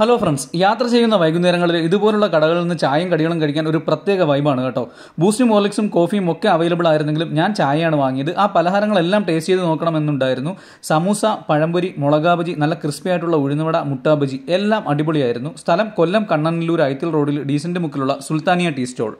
hello friends യാത്ര ചെയ്യുന്ന വൈകുന്നേരങ്ങളിൽ ഇതുപോലുള്ള കടകളിൽ നിന്ന് ചായയും കടികളും കഴിക്കാൻ ഒരു പ്രത്യേക വൈബാണ് കേട്ടോ ബൂസ്റ്റും മോർലിക്സും കോഫിയും ഒക്കെ അവൈലബിൾ ആയിരുന്നെങ്കിലും ഞാൻ ചായയാണ് വാങ്ങിയത് ആ പലഹാരങ്ങളെല്ലാം ടേസ്റ്റ് ചെയ്ത് നോക്കണമെന്നുണ്ടായിരുന്നു സമൂസ പഴംപൊരി മുളകാബജി നല്ല ക്രിസ്പി ആയിട്ടുള്ള ഉഴുന്നുവട മുട്ടാബജി എല്ലാം അടിപൊളിയായിരുന്നു സ്ഥലം കൊല്ലം കണ്ണനല്ലൂർ ഐത്തിൽ റോഡിൽ ഡീസന്റ് മുക്കിലുള്ള സുൽത്താനിയ ടീ സ്റ്റോൾ